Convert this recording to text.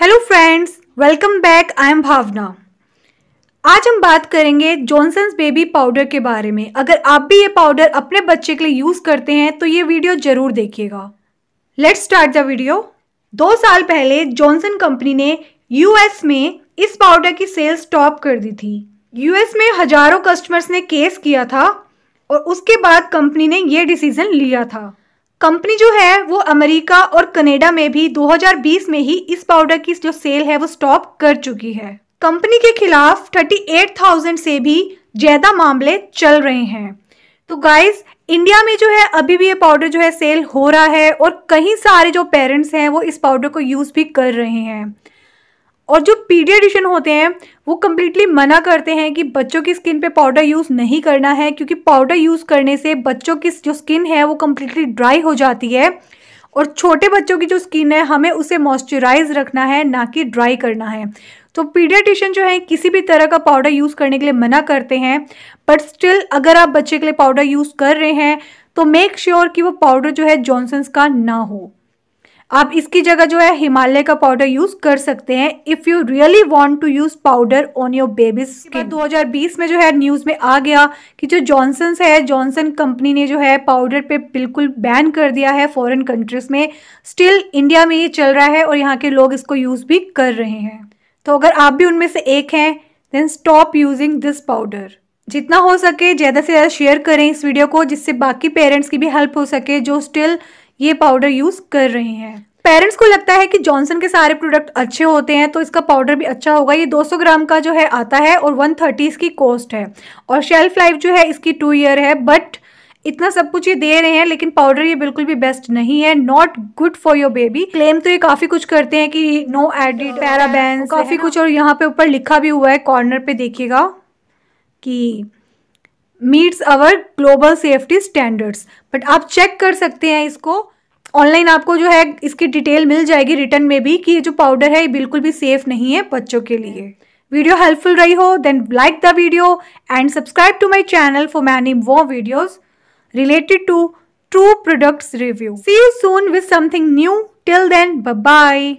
hello friends welcome back I am Bhavna आज हम बात करेंगे जॉनसन्स बेबी पाउडर के बारे में अगर आप भी ये पाउडर अपने बच्चे के लिए यूज़ करते हैं तो ये वीडियो ज़रूर देखिएगा लेट्स स्टार्ट द वीडियो दो साल पहले जॉनसन कंपनी ने यूएस में इस पाउडर की सेल्स स्टॉप कर दी थी यूएस में हजारों कस्टमर्स ने केस किया था और उसके बाद कंपनी ने यह डिसीज़न लिया था कंपनी जो है वो अमेरिका और कनाडा में भी 2020 में ही इस पाउडर की जो सेल है वो स्टॉप कर चुकी है कंपनी के खिलाफ 38,000 से भी ज़्यादा मामले चल रहे हैं तो गाइस इंडिया में जो है अभी भी ये पाउडर जो है सेल हो रहा है और कहीं सारे जो पेरेंट्स हैं वो इस पाउडर को यूज़ भी कर रहे हैं और जो पीडियाडिशन होते हैं वो कम्प्लीटली मना करते हैं कि बच्चों की स्किन पे पाउडर यूज़ नहीं करना है क्योंकि पाउडर यूज़ करने से बच्चों की जो स्किन है वो कम्प्लीटली ड्राई हो जाती है और छोटे बच्चों की जो स्किन है हमें उसे मॉइस्चराइज रखना है ना कि ड्राई करना है तो पीडियाटिशियन जो है किसी भी तरह का पाउडर यूज़ करने के लिए मना करते हैं बट स्टिल अगर आप बच्चे के लिए पाउडर यूज़ कर रहे हैं तो मेक श्योर sure कि वो पाउडर जो है जॉनसन्स का ना हो आप इसकी जगह जो है हिमालय का पाउडर यूज कर सकते हैं if you really want to use powder on your babies दो हजार बीस में जो है न्यूज में आ गया कि जो जॉनसन्स है जॉनसन कंपनी ने जो है पाउडर पे बिल्कुल बैन कर दिया है फॉरेन कंट्रीज में स्टिल इंडिया में ये चल रहा है और यहाँ के लोग इसको यूज भी कर रहे हैं तो अगर आप भी उनमें से एक हैं then stop using this powder जितना हो सके ज़्यादा से ज़्यादा शेयर करें इस वीडियो को जिससे बाकी पेरेंट्स की भी हेल्प हो सके जो स्टिल ये पाउडर यूज़ कर रहे हैं पेरेंट्स को लगता है कि जॉनसन के सारे प्रोडक्ट अच्छे होते हैं तो इसका पाउडर भी अच्छा होगा ये 200 ग्राम का जो है आता है और 130 इसकी कॉस्ट है और शेल्फ लाइफ जो है इसकी टू ईयर है बट इतना सब कुछ ये दे रहे हैं लेकिन पाउडर ये बिल्कुल भी बेस्ट नहीं है not good for your baby claim तो ये काफी कुछ करते हैं कि नो एडिड पैराबैन काफी कुछ और यहाँ पे ऊपर लिखा भी हुआ है कॉर्नर पे देखिएगा कि meets our global safety standards but आप चेक कर सकते हैं इसको ऑनलाइन आपको जो है इसकी डिटेल मिल जाएगी रिटर्न में भी कि ये जो पाउडर है ये बिल्कुल भी सेफ नहीं है बच्चों के लिए वीडियो हेल्पफुल रही हो then like the video and subscribe to my channel for many वो videos related to true products review see you soon with something new till then bye